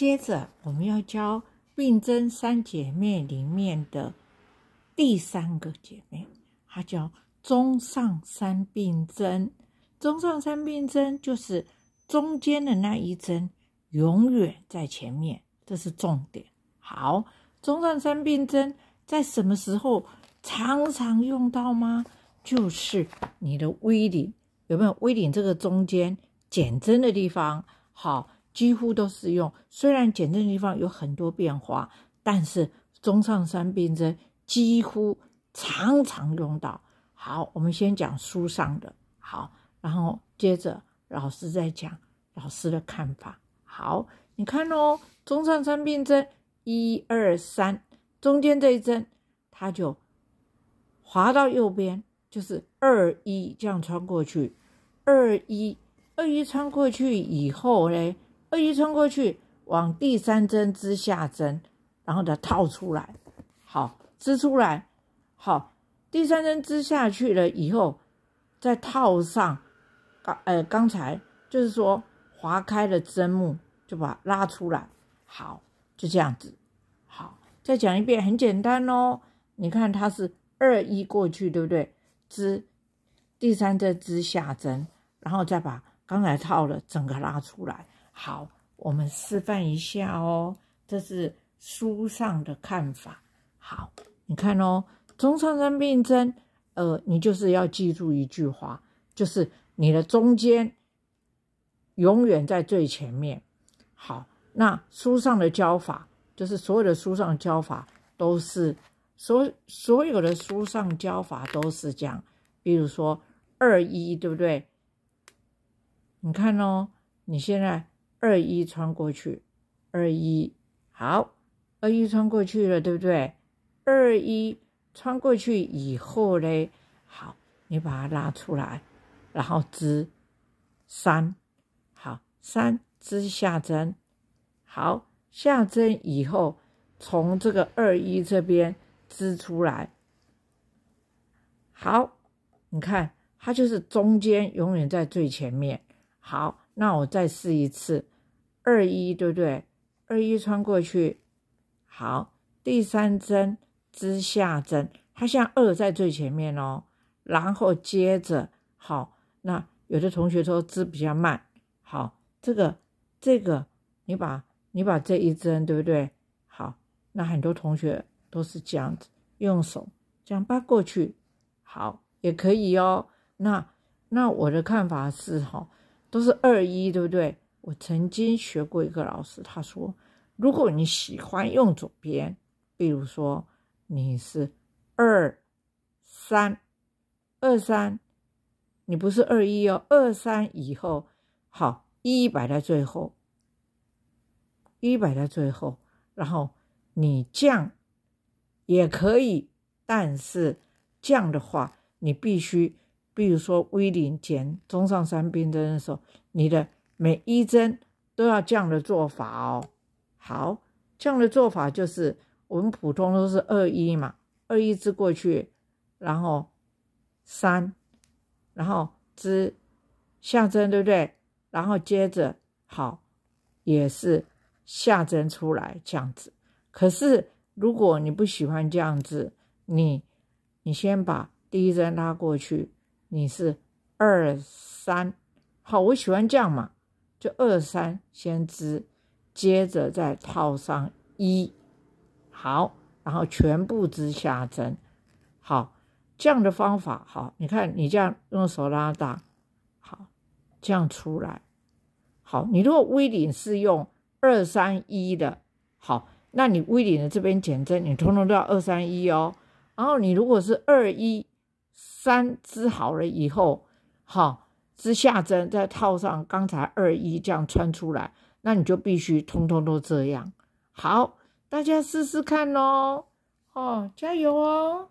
接着我们要教并针三姐妹里面的第三个姐妹，她叫中上三并针。中上三并针就是中间的那一针永远在前面，这是重点。好，中上三并针在什么时候常常用到吗？就是你的 V 领有没有 V 领这个中间减针的地方？好。几乎都是用，虽然减震地方有很多变化，但是中上三病针几乎常常用到。好，我们先讲书上的好，然后接着老师再讲老师的看法。好，你看哦，中上三病针，一二三，中间这一针，它就滑到右边，就是二一这样穿过去，二一，二一穿过去以后呢？二一穿过去，往第三针织下针，然后再套出来，好，织出来，好，第三针织下去了以后，再套上，刚呃刚才就是说划开了针目，就把拉出来，好，就这样子，好，再讲一遍，很简单哦。你看它是二一过去，对不对？织第三针织下针，然后再把刚才套了整个拉出来。好，我们示范一下哦。这是书上的看法。好，你看哦，中上三病针，呃，你就是要记住一句话，就是你的中间永远在最前面。好，那书上的教法，就是所有的书上教法都是，所所有的书上教法都是这样。比如说二一，对不对？你看哦，你现在。二一穿过去，二一好，二一穿过去了，对不对？二一穿过去以后嘞，好，你把它拉出来，然后织三，好，三织下针，好，下针以后从这个二一这边织出来，好，你看它就是中间永远在最前面，好。那我再试一次，二一，对不对？二一穿过去，好，第三针织下针，它像二在最前面哦。然后接着，好，那有的同学说织比较慢，好，这个这个，你把你把这一针，对不对？好，那很多同学都是这样子，用手这样扒过去，好，也可以哦。那那我的看法是，哈。都是二一，对不对？我曾经学过一个老师，他说，如果你喜欢用左边，比如说你是二三二三，你不是二一哦，二三以后，好，一摆在最后，一摆在最后，然后你降也可以，但是降的话，你必须。比如说 V 零减中上三并针的时候，你的每一针都要这样的做法哦。好，这样的做法就是我们普通都是二一嘛，二一织过去，然后三，然后织下针，对不对？然后接着好也是下针出来这样子。可是如果你不喜欢这样子，你你先把第一针拉过去。你是二三，好，我喜欢这样嘛，就二三先织，接着再套上一，好，然后全部织下针，好，这样的方法，好，你看你这样用手拉大，好，这样出来，好，你如果 V 领是用二三一的，好，那你 V 领的这边减针，你通通都要二三一哦，然后你如果是二一。三织好了以后，好织下针，再套上刚才二一这样穿出来，那你就必须通通都这样。好，大家试试看喽，哦，加油哦！